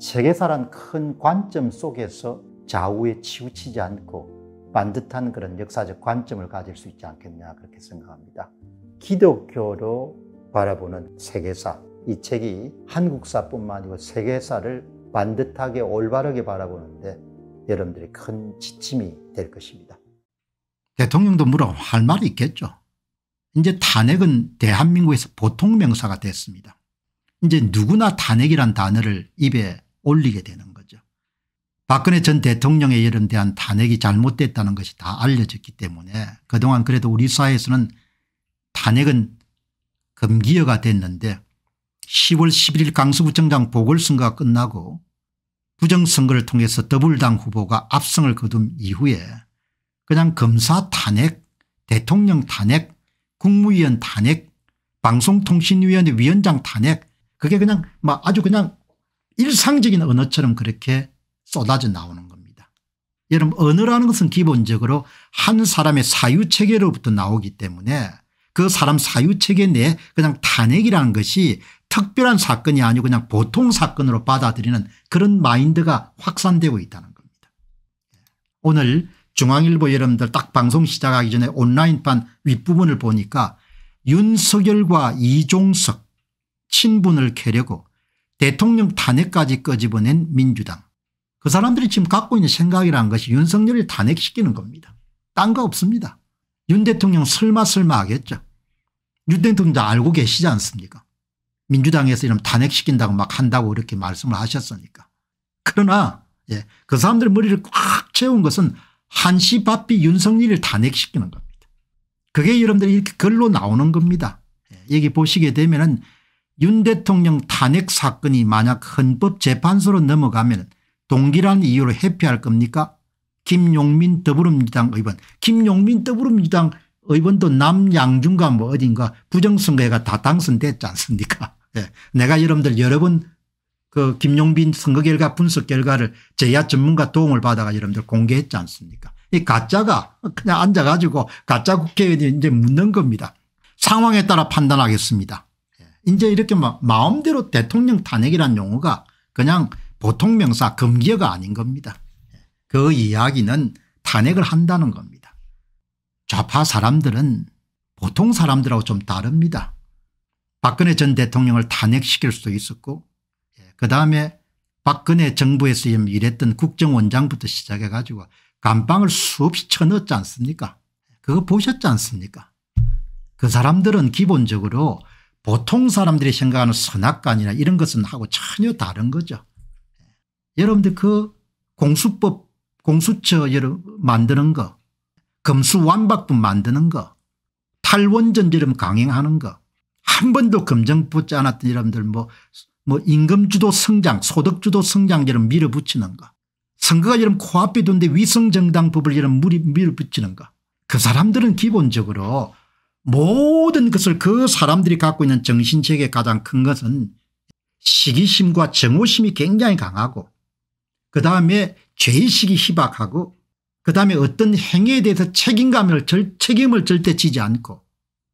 세계사란 큰 관점 속에서 좌우에 치우치지 않고 반듯한 그런 역사적 관점을 가질 수 있지 않겠냐 그렇게 생각합니다. 기독교로 바라보는 세계사 이 책이 한국사뿐만 아니고 세계사를 반듯하게 올바르게 바라보는데 여러분들이 큰 지침이 될 것입니다. 대통령도 물어 할 말이 있겠죠. 이제 탄핵은 대한민국에서 보통 명사가 됐습니다. 이제 누구나 탄핵이란 단어를 입에 올리게 되는 거죠. 박근혜 전 대통령의 여름 대한 탄핵이 잘못됐다는 것이 다 알려졌기 때문에 그동안 그래도 우리 사회에서는 탄핵은 금기어가 됐는데 10월 11일 강서구청장 보궐선거가 끝나고 부정선거를 통해서 더블당 후보가 압승을 거둔 이후에 그냥 검사 탄핵 대통령 탄핵 국무위원 탄핵 방송통신위원회 위원장 탄핵 그게 그냥 막 아주 그냥 일상적인 언어처럼 그렇게 쏟아져 나오는 겁니다. 여러분 언어라는 것은 기본적으로 한 사람의 사유체계로부터 나오기 때문에 그 사람 사유체계 내에 그냥 탄핵이라는 것이 특별한 사건이 아니고 그냥 보통 사건으로 받아들이는 그런 마인드가 확산되고 있다는 겁니다. 오늘 중앙일보 여러분들 딱 방송 시작하기 전에 온라인판 윗부분을 보니까 윤석열과 이종석 친분을 캐려고 대통령 탄핵까지 끄집어낸 민주당. 그 사람들이 지금 갖고 있는 생각이란 것이 윤석열을 탄핵시키는 겁니다. 딴 거 없습니다. 윤 대통령 설마 설마 하겠죠. 윤 대통령도 알고 계시지 않습니까 민주당에서 이런 탄핵시킨다고 막 한다고 이렇게 말씀을 하셨으니까. 그러나 예, 그 사람들 의 머리를 꽉 채운 것은 한시바삐 윤석열을 탄핵시키는 겁니다. 그게 여러분들이 이렇게 글로 나오는 겁니다. 예, 여기 보시게 되면 은윤 대통령 탄핵 사건이 만약 헌법재판소로 넘어가면 동기란 이유로 회피할 겁니까 김용민 더불어민주당 의원 김용민 더불어민주당 의원도 남양중과 뭐 어딘가 부정선거가 다 당선됐지 않습니까 예. 내가 여러분들 여러 번그 김용빈 선거 결과 분석 결과를 제야 전문가 도움을 받아가 여러분들 공개했지 않습니까 이 가짜가 그냥 앉아가지고 가짜 국회의원이 이제 묻는 겁니다 상황에 따라 판단하겠습니다 이제 이렇게 막 마음대로 대통령 탄핵이란 용어가 그냥 보통 명사 금기어가 아닌 겁니다. 그 이야기는 탄핵을 한다는 겁니다. 좌파 사람들은 보통 사람들하고 좀 다릅니다. 박근혜 전 대통령을 탄핵시킬 수도 있었고 예, 그다음에 박근혜 정부에서 일했던 국정원장부터 시작해 가지고 감방을 수없이 쳐넣었지 않습니까 그거 보셨지 않습니까 그 사람들은 기본적으로 보통 사람들이 생각하는 선악관이나 이런 것은 하고 전혀 다른 거죠. 여러분들 그 공수법 공수처 만드는 거 금수완박법 만드는 거 탈원전 이름 강행하는 거한 번도 검증 붙지 않았던 여러분들 뭐, 뭐 임금주도 성장 소득주도 성장 이름 밀어붙이는 거 선거가 이름 코앞에 둔데 위성정당법을 이름 밀어붙이는 거그 사람들은 기본적으로 모든 것을 그 사람들이 갖고 있는 정신체계의 가장 큰 것은 시기심과 정오심이 굉장히 강하고 그 다음에 죄의식이 희박하고 그 다음에 어떤 행위에 대해서 책임감을 절, 책임을 절대 지지 않고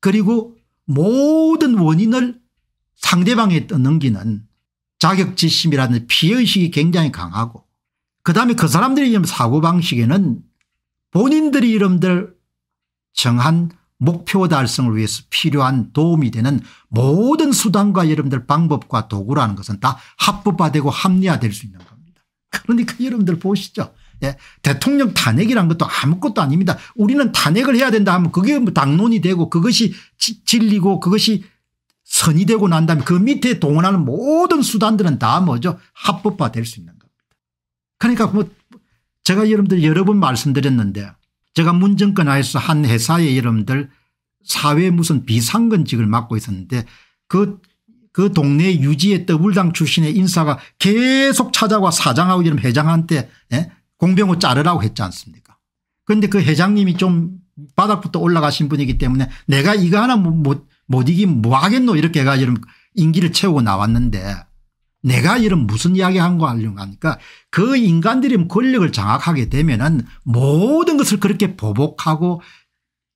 그리고 모든 원인을 상대방에 떠 넘기는 자격지심이라는 피해의식이 굉장히 강하고 그 다음에 그 사람들의 사고방식에는 본인들이 이름들 정한 목표 달성을 위해서 필요한 도움이 되는 모든 수단과 여러분들 방법과 도구라는 것은 다 합법화되고 합리화될 수 있는 겁니다. 그러니까 여러분들 보시죠. 예. 대통령 탄핵이란 것도 아무것도 아닙니다. 우리는 탄핵을 해야 된다 하면 그게 뭐 당론이 되고 그것이 진리고 그것이 선이 되고 난 다음에 그 밑에 동원하는 모든 수단들은 다 뭐죠 합법화될 수 있는 겁니다. 그러니까 뭐 제가 여러분들 여러 번 말씀드렸는데 제가 문정권 하에서 한 회사의 여러분들 사회 무슨 비상근직을 맡고 있었는데 그, 그 동네 유지의 더블당 출신의 인사가 계속 찾아와 사장하고 이런 회장한테 예? 공병호 자르라고 했지 않습니까 그런데 그 회장님이 좀 바닥부터 올라가신 분이기 때문에 내가 이거 하나 못, 못 이기면 뭐 하겠노 이렇게 해가지고 인기를 채우고 나왔는데 내가 이런 무슨 이야기 한거 하려고 하니까 그 인간들이 권력을 장악하게 되면은 모든 것을 그렇게 보복하고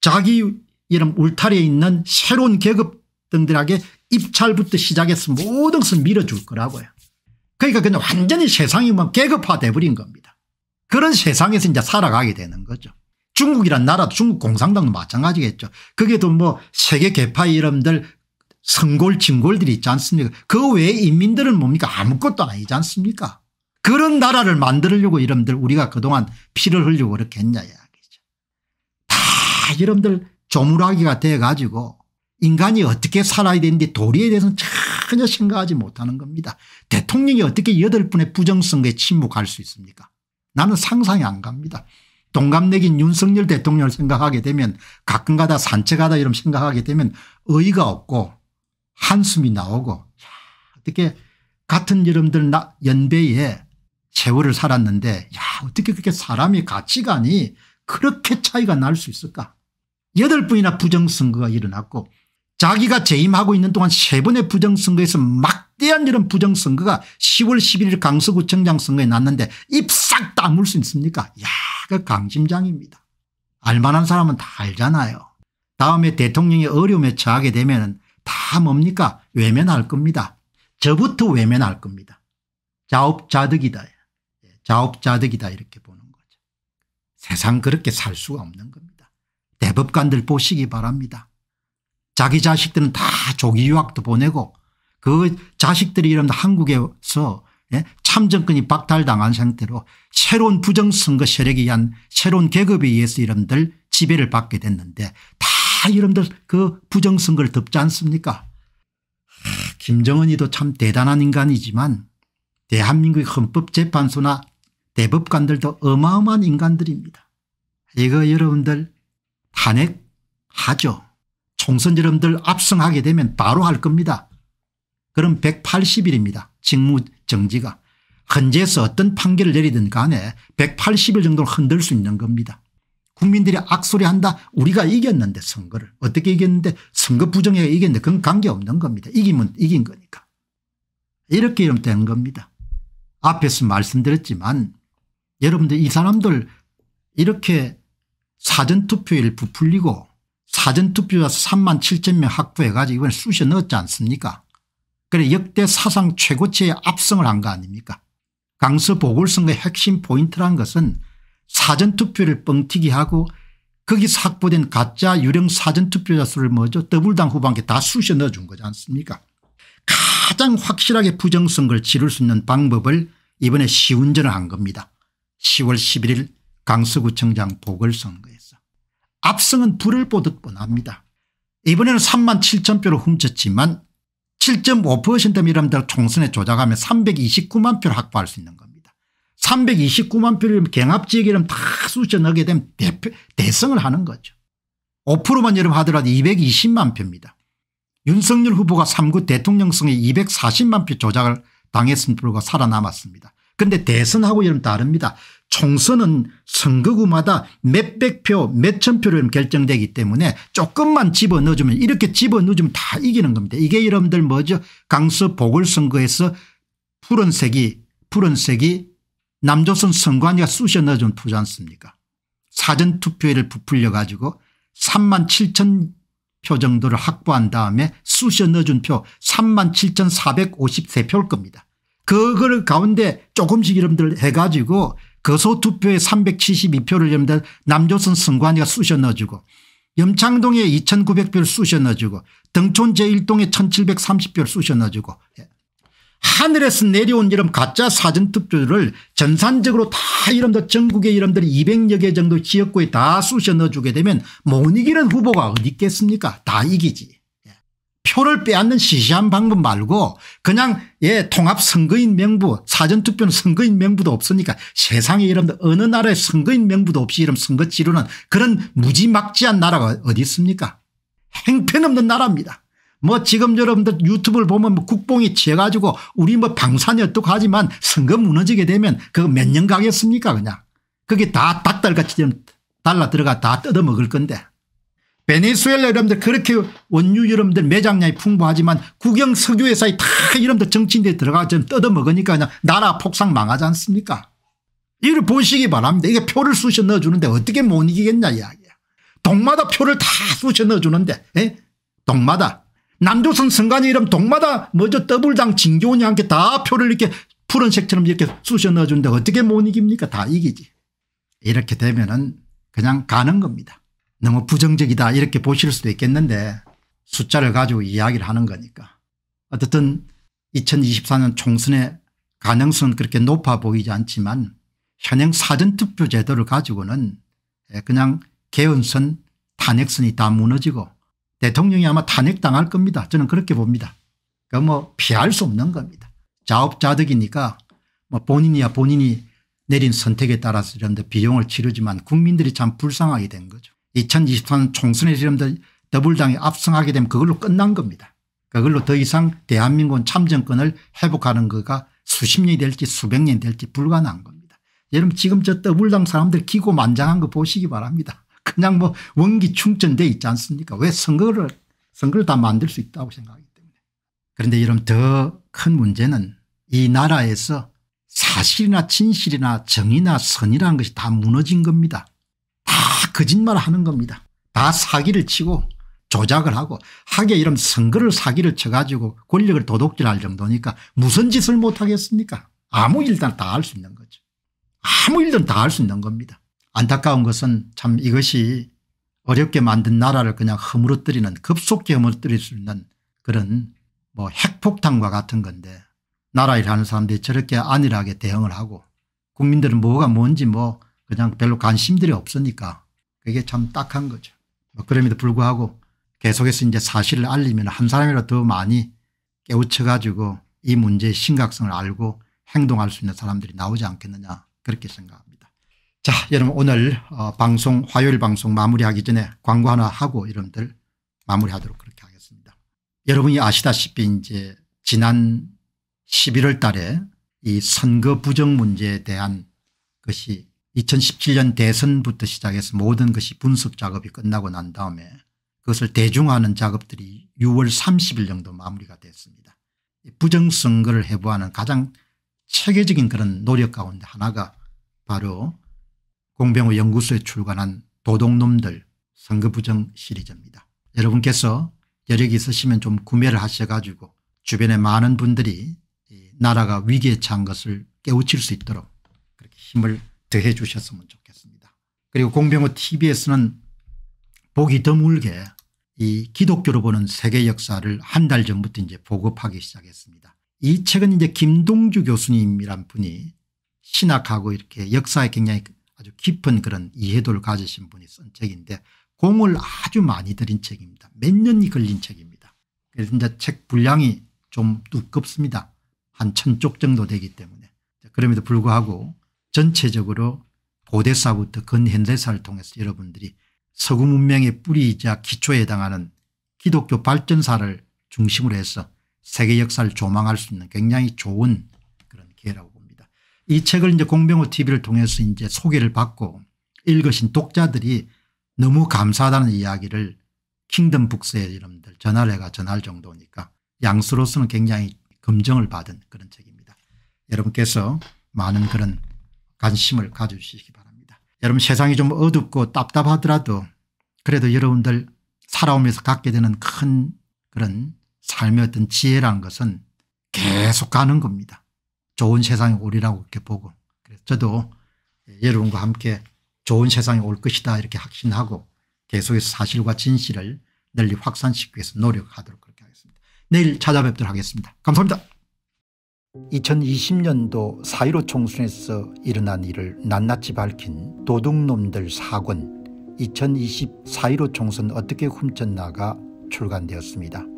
자기 이런 울타리에 있는 새로운 계급 등들에게 입찰부터 시작해서 모든 것을 밀어줄 거라고요. 그러니까 그냥 완전히 세상이 막 계급화돼버린 겁니다. 그런 세상에서 이제 살아가게 되는 거죠. 중국이란 나라도 중국 공산당도 마찬가지겠죠. 그게 또뭐 세계 개파 이름들 성골 진골들이 있지 않습니까 그 외에 인민들은 뭡니까 아무것도 아니지 않습니까 그런 나라를 만들려고 여러분들 우리가 그동안 피를 흘리고 그렇게 했냐 이야기죠. 다 여러분들 조물하기가 돼 가지고 인간이 어떻게 살아야 되는지 도리에 대해서는 전혀 생각하지 못하는 겁니다. 대통령이 어떻게 여덟 분의 부정선거에 침묵할 수 있습니까 나는 상상이 안 갑니다. 동갑내기 윤석열 대통령을 생각하게 되면 가끔가다 산책하다 이런 생각하게 되면 의의가 없고 한숨이 나오고 야, 어떻게 같은 여러분들 연배에 세월을 살았는데 야 어떻게 그렇게 사람의 가치관이 그렇게 차이가 날 수 있을까 여덟 번이나 부정선거가 일어났고 자기가 재임하고 있는 동안 세 번의 부정선거에서 막대한 이런 부정선거가 10월 11일 강서구청장 선거에 났는데 입 싹 다 물 수 있습니까 야 그 강심장입니다 알만한 사람은 다 알잖아요 다음에 대통령이 어려움에 처하게 되면 은다 뭡니까? 외면할 겁니다. 저부터 외면할 겁니다. 자업자득이다. 예, 자업자득이다 이렇게 보는 거죠. 세상 그렇게 살 수가 없는 겁니다. 대법관들 보시기 바랍니다. 자기 자식들은 다 조기 유학도 보내고 그 자식들이 이런 한국에서 예, 참정권이 박탈당한 상태로 새로운 부정선거 세력에 의한 새로운 계급에 의해서 이런들 지배를 받게 됐는데 다다 아, 여러분들 그 부정선거를 덮지 않습니까 아, 김정은이도 참 대단한 인간이지만 대한민국 헌법재판소나 대법관들도 어마어마한 인간들입니다. 이거 여러분들 탄핵하죠. 총선 여러분들 압승하게 되면 바로 할 겁니다. 그럼 180일입니다. 직무정지가. 헌재에서 어떤 판결을 내리든 간에 180일 정도를 흔들 수 있는 겁니다. 국민들이 악소리 한다 우리가 이겼는데 선거를 어떻게 이겼는데 선거 부정에 이겼는데 그건 관계없는 겁니다. 이기면 이긴 거니까. 이렇게 이러면 되는 겁니다. 앞에서 말씀드렸지만 여러분들 이 사람들 이렇게 사전투표일 부풀리고 사전투표에서 3만 7천 명 확보해가지고 이번에 쑤셔 넣었지 않습니까 그래 역대 사상 최고치의 압승을 한 거 아닙니까 강서 보궐선거의 핵심 포인트란 것은 사전투표를 뻥튀기 하고 거기서 확보된 가짜 유령 사전투표자 수를 먼저 더블당 후보한테 다 쑤셔 넣어준 거지 않습니까 가장 확실하게 부정선거를 치를 수 있는 방법을 이번에 시운전을 한 겁니다. 10월 11일 강서구청장 보궐선거에서. 압승은 불을 보듯 뻔합니다. 이번에는 3만 7천 표를 훔쳤지만 7 5미럼대 총선에 조작하면 329만 표를 확보할 수 있는 겁니다. 329만 표를 경합지역 이름 다수셔넣게 되면 대표, 대성을 하는 거죠. 5%만 여름 하더라도 220만 표입니다. 윤석열 후보가 3구 대통령성에 240만 표 조작을 당했음 불과 살아남았습니다. 근데 대선하고 여름 다릅니다. 총선은 선거구마다 몇백 표 몇천 표로 결정되기 때문에 조금만 집어넣어주면 이렇게 집어넣어주면 다 이기는 겁니다. 이게 여러분들 뭐죠 강서 보궐선거에서 푸른색이 푸른색이 남조선 선관위가 쑤셔 넣어준 투지 않습니까 사전투표율을 부풀려 가지고 3만 7천 표 정도를 확보한 다음에 쑤셔 넣어준 표 3만 7,453표일 겁니다. 그거를 가운데 조금씩 여러분들 해가지고 거소투표에 372표를 여러분들 남조선 선관위가 쑤셔 넣어주고 염창동에 2,900표를 쑤셔 넣어주고 등촌 제1동에 1,730표를 쑤셔 넣어주고 예. 하늘에서 내려온 이름 가짜 사전투표을 전산적으로 다 이름들 전국의 이름들이 200여 개 정도 지역구에 다 쑤셔 넣어주게 되면 못 이기는 후보가 어디 있겠습니까 다 이기지. 예. 표를 빼앗는 시시한 방법 말고 그냥 예 통합 선거인 명부 사전투표는 선거인 명부도 없으니까 세상에 이런 어느 나라에 선거인 명부도 없이 이런 선거 치르는 그런 무지막지한 나라가 어디 있습니까 행편없는 나라입니다. 뭐 지금 여러분들 유튜브를 보면 뭐 국뽕이 치여가지고 우리 뭐 방산이 어떻 하지만 선거 무너지게 되면 그거 몇 년 가겠습니까 그냥. 그게 다 닭달같이 달라 들어가 다 뜯어먹을 건데. 베네수엘라 여러분들 그렇게 원유 여러분들 매장량이 풍부하지만 국영 석유회사에 다 여러분들 정치인들이 들어가 서 뜯어먹으니까 그냥 나라 폭삭 망하지 않습니까. 이를 보시기 바랍니다. 이게 표를 쑤셔 넣어주는데 어떻게 못 이기겠냐 이야기야. 동마다 표를 다 쑤셔 넣어주는데 에? 예? 동마다 남조선 선관위 이름 동마다 먼저 더블당 진교훈이 함께 다 표를 이렇게 푸른색처럼 이렇게 쑤셔 넣어준는데 어떻게 못 이깁니까 다 이기지 이렇게 되면은 그냥 가는 겁니다 너무 부정적이다 이렇게 보실 수도 있겠는데 숫자를 가지고 이야기를 하는 거니까 어쨌든 2024년 총선의 가능성은 그렇게 높아 보이지 않지만 현행 사전투표 제도를 가지고는 그냥 개헌선 탄핵선이 다 무너지고 대통령이 아마 탄핵당할 겁니다. 저는 그렇게 봅니다. 그뭐 그러니까 피할 수 없는 겁니다. 자업자득이니까 뭐 본인이야 본인이 내린 선택에 따라서 이런데 비용을 치르지만 국민들이 참 불쌍하게 된 거죠. 2023 총선에 이런데 더불당이 압승하게 되면 그걸로 끝난 겁니다. 그걸로 더 이상 대한민국 참정권을 회복하는 거가 수십 년이 될지 수백 년이 될지 불가능한 겁니다. 여러분 지금 저 더불당 사람들 기고만장한 거 보시기 바랍니다. 그냥 뭐 원기충전돼 있지 않습니까 왜 선거를 선거를 다 만들 수 있다고 생각하기 때문에 그런데 여러분 더큰 문제는 이 나라에서 사실이나 진실이나 정의나 선이라는 것이 다 무너진 겁니다 다 거짓말을 하는 겁니다 다 사기를 치고 조작을 하고 하게 이런 선거를 사기를 쳐가지고 권력을 도둑질할 정도니까 무슨 짓을 못하겠습니까 아무 일단 다할 수 있는 거죠. 아무 일든 다할 수 있는 겁니다. 안타까운 것은 참 이것이 어렵게 만든 나라를 그냥 허물어뜨리는 급속히 허물어뜨릴 수 있는 그런 뭐 핵폭탄과 같은 건데 나라 일하는 사람들이 저렇게 안일하게 대응을 하고 국민들은 뭐가 뭔지 뭐 그냥 별로 관심들이 없으니까 그게 참 딱한 거죠. 뭐 그럼에도 불구하고 계속해서 이제 사실을 알리면 한 사람이라도 더 많이 깨우쳐 가지고 이 문제의 심각성을 알고 행동할 수 있는 사람들이 나오지 않겠느냐 그렇게 생각합니다. 자 여러분 오늘 어, 방송 화요일 방송 마무리하기 전에 광고 하나 하고 여러분들 마무리하도록 그렇게 하겠습니다. 여러분이 아시다시피 이제 지난 11월 달에 이 선거 부정 문제에 대한 것이 2017년 대선부터 시작해서 모든 것이 분석 작업이 끝나고 난 다음에 그것을 대중화하는 작업들이 6월 30일 정도 마무리가 됐습니다. 부정선거를 해부하는 가장 체계적인 그런 노력 가운데 하나가 바로 공병호 연구소에 출간한 도둑놈들 선거부정 시리즈입니다. 여러분께서 여력이 있으시면 좀 구매를 하셔가지고 주변에 많은 분들이 나라가 위기에 처 것을 깨우칠 수 있도록 그렇게 힘을 더해 주셨으면 좋겠습니다. 그리고 공병호 tv에서는 보기 드물게 이 기독교로 보는 세계 역사를 한 달 전부터 이제 보급하기 시작했습니다. 이 책은 이제 김동주 교수님이란 분이 신학하고 이렇게 역사에 굉장히 아주 깊은 그런 이해도를 가지신 분이 쓴 책인데 공을 아주 많이 들인 책입니다. 몇 년이 걸린 책입니다. 그래서 이제 책 분량이 좀 두껍습니다. 한천쪽 정도 되기 때문에. 그럼에도 불구하고 전체적으로 고대사부터 근현대사를 통해서 여러분들이 서구 문명의 뿌리이자 기초에 해당하는 기독교 발전사를 중심으로 해서 세계 역사를 조망할 수 있는 굉장히 좋은 이 책을 이제 공병호 TV를 통해서 이제 소개를 받고 읽으신 독자들이 너무 감사하다는 이야기를 킹덤 북스의 여러분들 전화를 해가 전할 정도니까 양수로서는 굉장히 검정을 받은 그런 책입니다. 여러분께서 많은 그런 관심을 가져주시기 바랍니다. 여러분 세상이 좀 어둡고 답답하더라도 그래도 여러분들 살아오면서 갖게 되는 큰 그런 삶의 어떤 지혜란 것은 계속 가는 겁니다. 좋은 세상이 오리라고 이렇게 보고 그래서 저도 예, 여러분과 함께 좋은 세상이 올 것이다 이렇게 확신하고 계속해서 사실과 진실을 널리 확산시키기 위해서 노력하도록 그렇게 하겠습니다. 내일 찾아뵙도록 하겠습니다. 감사합니다. 2020년도 4.15 총선에서 일어난 일을 낱낱이 밝힌 도둑놈들 사권 2020 4.15 총선 어떻게 훔쳤나가 출간되었습니다.